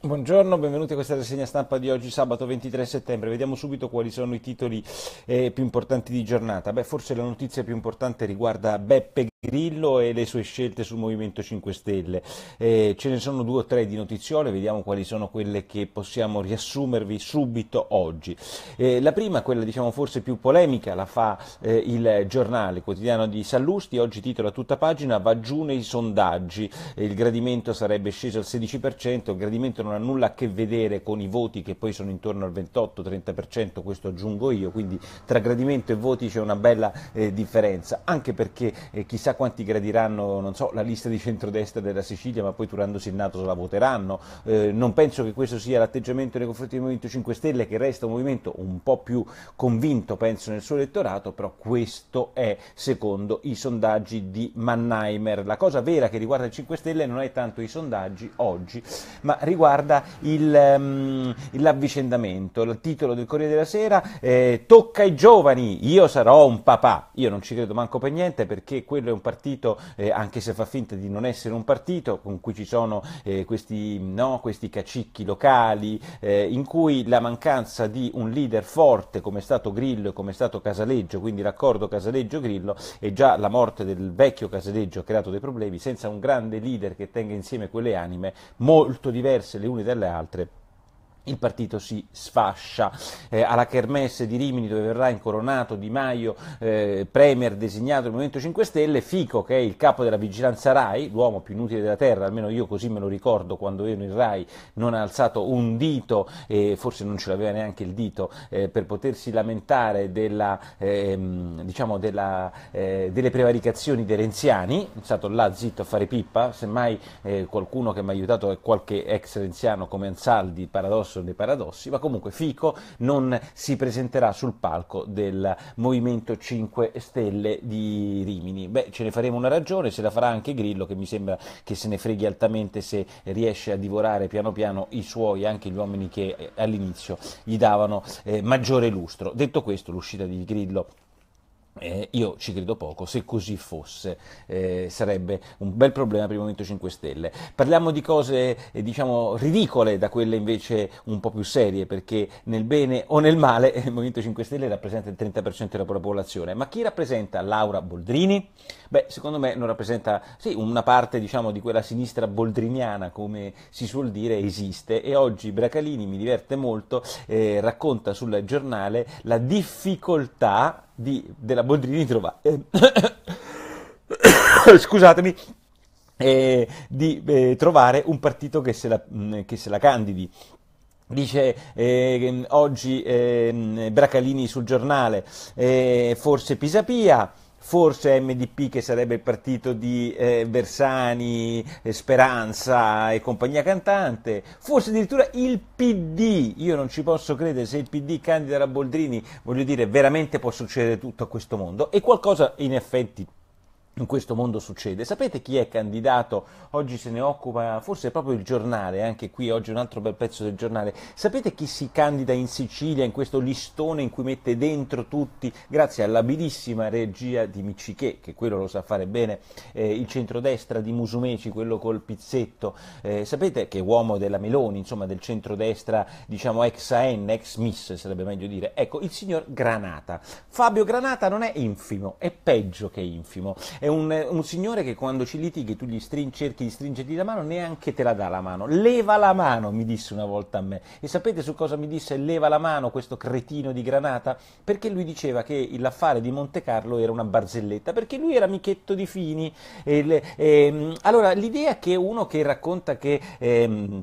Buongiorno, benvenuti a questa rassegna stampa di oggi sabato 23 settembre. Vediamo subito quali sono i titoli eh, più importanti di giornata. Beh, forse la notizia più importante riguarda Beppe Grillo e le sue scelte sul Movimento 5 Stelle. Eh, ce ne sono due o tre di notiziole, vediamo quali sono quelle che possiamo riassumervi subito oggi. Eh, la prima, quella diciamo forse più polemica, la fa eh, il giornale quotidiano di Sallusti, oggi titola tutta pagina Va giù nei sondaggi, eh, il gradimento sarebbe sceso al 16%, il gradimento non ha nulla a che vedere con i voti che poi sono intorno al 28-30%, questo aggiungo io, quindi tra gradimento e voti c'è una bella eh, differenza, anche perché eh, chissà chissà quanti gradiranno so, la lista di centrodestra della Sicilia, ma poi turandosi il Nato se la voteranno. Eh, non penso che questo sia l'atteggiamento nei confronti del Movimento 5 Stelle, che resta un movimento un po' più convinto, penso, nel suo elettorato, però questo è, secondo i sondaggi di Mannheimer. La cosa vera che riguarda il 5 Stelle non è tanto i sondaggi oggi, ma riguarda il, um, l'avvicendamento. Il titolo del Corriere della Sera, eh, tocca ai giovani, io sarò un papà. Io non ci credo manco per niente perché quello è un un partito, eh, anche se fa finta di non essere un partito, con cui ci sono eh, questi, no, questi, cacicchi locali, eh, in cui la mancanza di un leader forte come è stato Grillo e come è stato Casaleggio, quindi l'accordo Casaleggio-Grillo, e già la morte del vecchio Casaleggio ha creato dei problemi, senza un grande leader che tenga insieme quelle anime molto diverse le une dalle altre il partito si sfascia. Eh, alla Kermesse di Rimini, dove verrà incoronato Di Maio, eh, premier designato del Movimento 5 Stelle, Fico, che è il capo della vigilanza RAI, l'uomo più inutile della terra, almeno io così me lo ricordo quando ero in RAI, non ha alzato un dito, e eh, forse non ce l'aveva neanche il dito, eh, per potersi lamentare della, ehm, diciamo della, eh, delle prevaricazioni dei renziani, è stato là zitto a fare pippa, semmai eh, qualcuno che mi ha aiutato è qualche ex renziano come Ansaldi, paradosso sono dei paradossi, ma comunque Fico non si presenterà sul palco del Movimento 5 Stelle di Rimini. Beh, ce ne faremo una ragione, se la farà anche Grillo, che mi sembra che se ne freghi altamente se riesce a divorare piano piano i suoi, anche gli uomini che eh, all'inizio gli davano eh, maggiore lustro. Detto questo, l'uscita di Grillo eh, io ci credo poco, se così fosse eh, sarebbe un bel problema per il Movimento 5 Stelle. Parliamo di cose eh, diciamo ridicole da quelle invece un po' più serie, perché nel bene o nel male eh, il Movimento 5 Stelle rappresenta il 30% della popolazione. Ma chi rappresenta Laura Boldrini? Beh, secondo me non rappresenta sì, una parte diciamo, di quella sinistra boldriniana, come si suol dire, esiste. E oggi Bracalini mi diverte molto, eh, racconta sul giornale la difficoltà di, della Boldrini trova, eh, scusatemi, eh, di eh, trovare un partito che se la, mm, che se la candidi. Dice eh, oggi ehm, Bracalini sul giornale, eh, forse Pisapia, forse MDP che sarebbe il partito di eh, Bersani, eh, Speranza e compagnia cantante, forse addirittura il PD, io non ci posso credere, se il PD candida Boldrini, voglio dire, veramente può succedere tutto a questo mondo e qualcosa in effetti in questo mondo succede. Sapete chi è candidato? Oggi se ne occupa, forse proprio il giornale, anche qui oggi un altro bel pezzo del giornale. Sapete chi si candida in Sicilia in questo listone in cui mette dentro tutti, grazie all'abilissima regia di Miccichè, che quello lo sa fare bene, eh, il centrodestra di Musumeci, quello col pizzetto. Eh, sapete che uomo della Meloni, insomma del centrodestra, diciamo ex AN, ex Miss sarebbe meglio dire. Ecco, il signor Granata. Fabio Granata non è infimo, è peggio che infimo. È un, eh, un, signore che quando ci litighi tu gli string, cerchi di stringerti la mano, neanche te la dà la mano. Leva la mano, mi disse una volta a me. E sapete su cosa mi disse leva la mano questo cretino di Granata? Perché lui diceva che l'affare di Monte Carlo era una barzelletta, perché lui era amichetto di Fini. E e, ehm, allora, l'idea che uno che racconta che... Eh,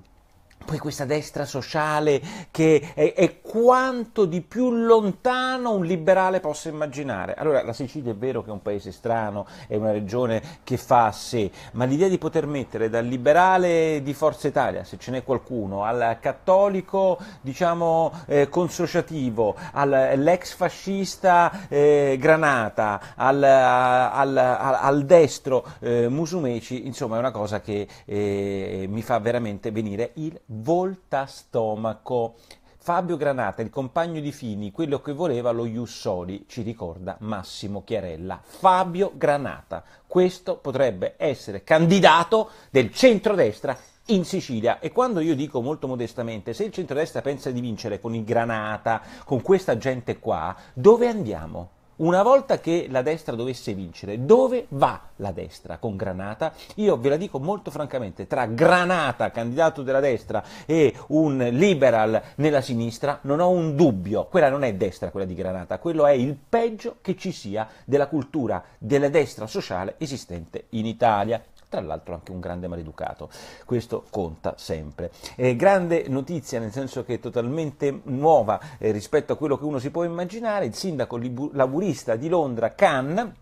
poi questa destra sociale che è, è, quanto di più lontano un liberale possa immaginare. Allora, la Sicilia è vero che è un paese strano, è una regione che fa a sé, ma l'idea di poter mettere dal liberale di Forza Italia, se ce n'è qualcuno, al cattolico, diciamo, eh, consociativo, all'ex fascista eh, Granata, al, al, al, al destro eh, Musumeci, insomma, è una cosa che eh, mi fa veramente venire il volta stomaco. Fabio Granata, il compagno di Fini, quello che voleva lo Jussoli, ci ricorda Massimo Chiarella. Fabio Granata, questo potrebbe essere candidato del centrodestra in Sicilia e quando io dico molto modestamente se il centrodestra pensa di vincere con il Granata, con questa gente qua, dove andiamo? Una volta che la destra dovesse vincere, dove va la destra con Granata? Io ve la dico molto francamente, tra Granata, candidato della destra, e un liberal nella sinistra, non ho un dubbio. Quella non è destra, quella di Granata, quello è il peggio che ci sia della cultura della destra sociale esistente in Italia tra l'altro anche un grande maleducato. Questo conta sempre. Eh, grande notizia, nel senso che è totalmente nuova eh, rispetto a quello che uno si può immaginare, il sindaco laburista di Londra, Khan,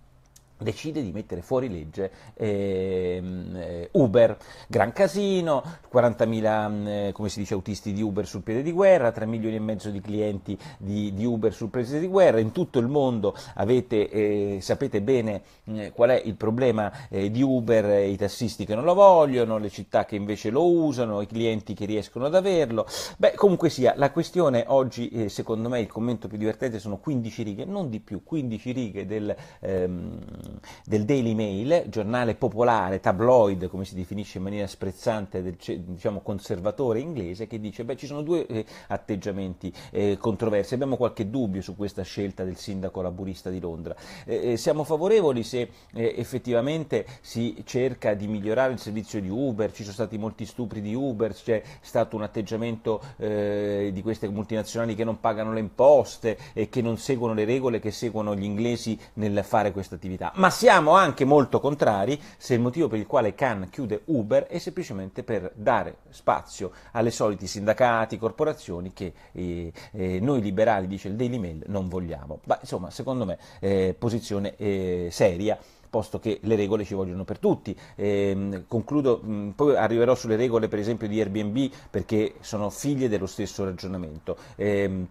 decide di mettere fuori legge ehm, eh, Uber. Gran casino, 40.000 mm, eh, come si dice, autisti di Uber sul piede di guerra, 3 milioni e mezzo di clienti di, di Uber sul piede di guerra, in tutto il mondo avete, eh, sapete bene mm, eh, qual è il problema eh, di Uber, i tassisti che non lo vogliono, le città che invece lo usano, i clienti che riescono ad averlo. Beh, comunque sia, la questione oggi, secondo me, il commento più divertente sono 15 righe, non di più, 15 righe del... Ehm, del Daily Mail, giornale popolare, tabloid, come si definisce in maniera sprezzante, del, diciamo, conservatore inglese, che dice beh ci sono due eh, atteggiamenti eh, controversi, abbiamo qualche dubbio su questa scelta del sindaco laburista di Londra. Eh, eh siamo favorevoli se eh, effettivamente si cerca di migliorare il servizio di Uber, ci sono stati molti stupri di Uber, c'è stato un atteggiamento eh, di queste multinazionali che non pagano le imposte e che non seguono le regole che seguono gli inglesi nel fare questa attività ma siamo anche molto contrari se il motivo per il quale Khan chiude Uber è semplicemente per dare spazio alle soliti sindacati, corporazioni che eh, eh, noi liberali, dice il Daily Mail, non vogliamo. Ma insomma, secondo me, eh, posizione eh, seria posto che le regole ci vogliono per tutti. Eh, concludo, mh, mm, poi arriverò sulle regole per esempio di Airbnb perché sono figlie dello stesso ragionamento. Eh,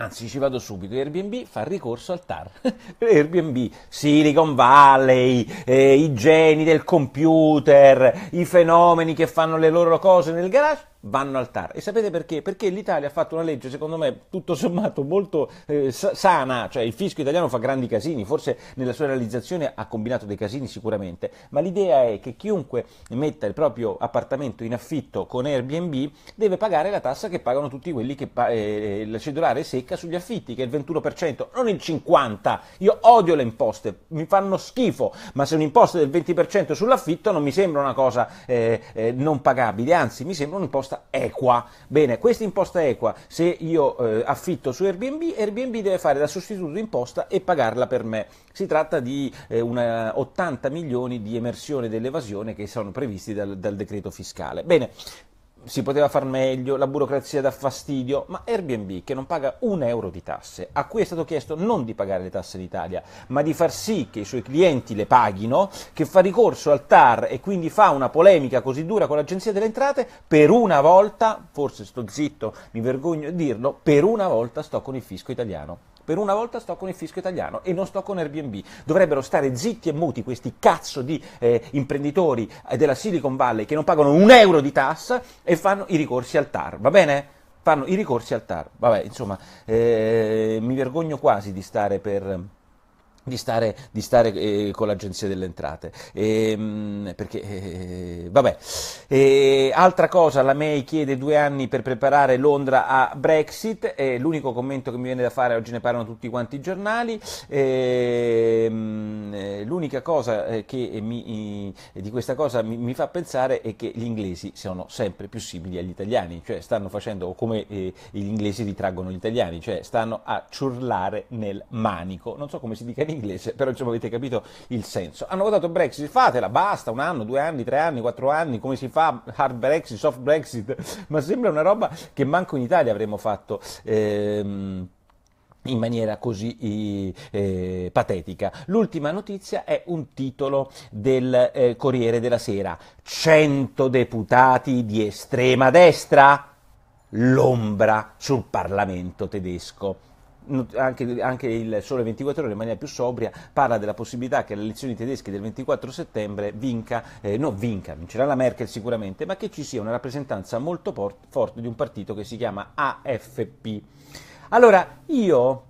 Anzi, ci vado subito. Airbnb fa ricorso al TAR. Airbnb, Silicon Valley, eh, i geni del computer, i fenomeni che fanno le loro cose nel garage vanno al TAR. E sapete perché? Perché l'Italia ha fatto una legge, secondo me, tutto sommato molto eh, sana, cioè il fisco italiano fa grandi casini, forse nella sua realizzazione ha combinato dei casini sicuramente, ma l'idea è che chiunque metta il proprio appartamento in affitto con Airbnb deve pagare la tassa che pagano tutti quelli che pa- eh, eh la cedolare secca sugli affitti, che è il 21%, non il 50%. Io odio le imposte, mi fanno schifo, ma se un'imposta del 20% sull'affitto non mi sembra una cosa eh, eh non pagabile, anzi mi sembra un'imposta imposta equa. Bene, questa imposta equa, se io eh, affitto su Airbnb, Airbnb deve fare da sostituto imposta e pagarla per me. Si tratta di eh, una 80 milioni di emersione dell'evasione che sono previsti dal, dal decreto fiscale. Bene, si poteva far meglio, la burocrazia dà fastidio, ma Airbnb che non paga un euro di tasse, a cui è stato chiesto non di pagare le tasse d'Italia, ma di far sì che i suoi clienti le paghino, che fa ricorso al TAR e quindi fa una polemica così dura con l'Agenzia delle Entrate, per una volta, forse sto zitto, mi vergogno di dirlo, per una volta sto con il fisco italiano per una volta sto con il fisco italiano e non sto con Airbnb. Dovrebbero stare zitti e muti questi cazzo di eh, imprenditori della Silicon Valley che non pagano un euro di tassa e fanno i ricorsi al TAR, va bene? Fanno i ricorsi al TAR. Vabbè, insomma, eh, mi vergogno quasi di stare per di stare, di stare eh, con l'agenzia delle entrate. E, ehm, perché, eh, vabbè. E, altra cosa, la May chiede due anni per preparare Londra a Brexit, eh, l'unico commento che mi viene da fare, oggi ne parlano tutti quanti i giornali, mh, ehm, eh, l'unica cosa eh, che mi, eh, di questa cosa mi, mi, fa pensare è che gli inglesi sono sempre più simili agli italiani, cioè stanno facendo come gli inglesi ritraggono gli italiani, cioè stanno a ciurlare nel manico, non so come si dica in inglese, però insomma avete capito il senso. Hanno votato Brexit, fatela, basta, un anno, due anni, tre anni, quattro anni, come si fa, hard Brexit, soft Brexit, ma sembra una roba che manco in Italia avremmo fatto. Ehm, in maniera così eh, patetica. L'ultima notizia è un titolo del eh, Corriere della Sera. 100 deputati di estrema destra, l'ombra sul Parlamento tedesco anche, anche, il Sole 24 Ore in maniera più sobria parla della possibilità che le elezioni tedesche del 24 settembre vinca, eh, no vinca, vincerà la Merkel sicuramente, ma che ci sia una rappresentanza molto forte di un partito che si chiama AFP. Allora, io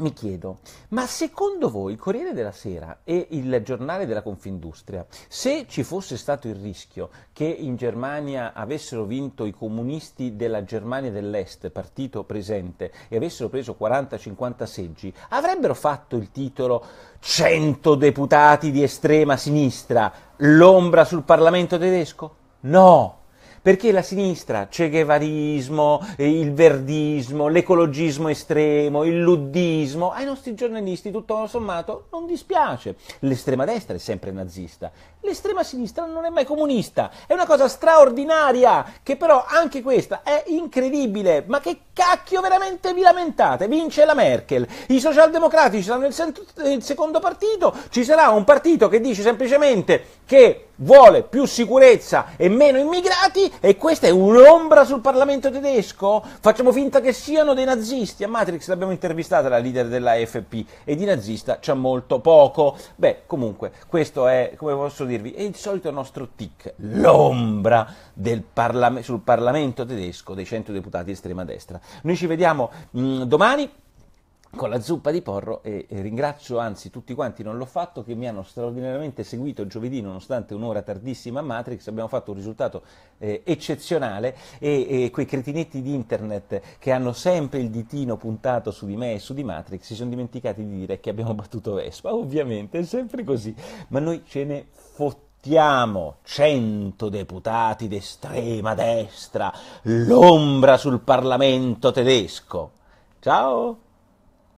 mi chiedo, ma secondo voi il Corriere della Sera e il giornale della Confindustria, se ci fosse stato il rischio che in Germania avessero vinto i comunisti della Germania dell'Est, partito presente, e avessero preso 40-50 seggi, avrebbero fatto il titolo 100 deputati di estrema sinistra, l'ombra sul Parlamento tedesco? No! Perché la sinistra, cechevarismo, eh, il verdismo, l'ecologismo estremo, il luddismo, ai nostri giornalisti tutto sommato non dispiace. L'estrema destra è sempre nazista, l'estrema sinistra non è mai comunista. È una cosa straordinaria, che però anche questa è incredibile. Ma che cacchio veramente vi lamentate? Vince la Merkel, i socialdemocratici saranno il, sento- il secondo partito, ci sarà un partito che dice semplicemente che vuole più sicurezza e meno immigrati e questa è un'ombra sul Parlamento tedesco? Facciamo finta che siano dei nazisti. A Matrix l'abbiamo intervistata la leader dell'AFP e di nazista c'è molto poco. Beh, comunque, questo è, come posso dirvi, è il solito nostro tic, l'ombra parla- sul Parlamento tedesco dei 100 deputati estrema destra. Noi ci vediamo mh, mm, domani con la zuppa di porro e, ringrazio anzi tutti quanti, non l'ho fatto, che mi hanno straordinariamente seguito giovedì nonostante un'ora tardissima a Matrix, abbiamo fatto un risultato eh, eccezionale e, e, quei cretinetti di internet che hanno sempre il ditino puntato su di me e su di Matrix si sono dimenticati di dire che abbiamo battuto Vespa, ovviamente è sempre così, ma noi ce ne fottiamo 100 deputati d'estrema destra, l'ombra sul Parlamento tedesco. Ciao!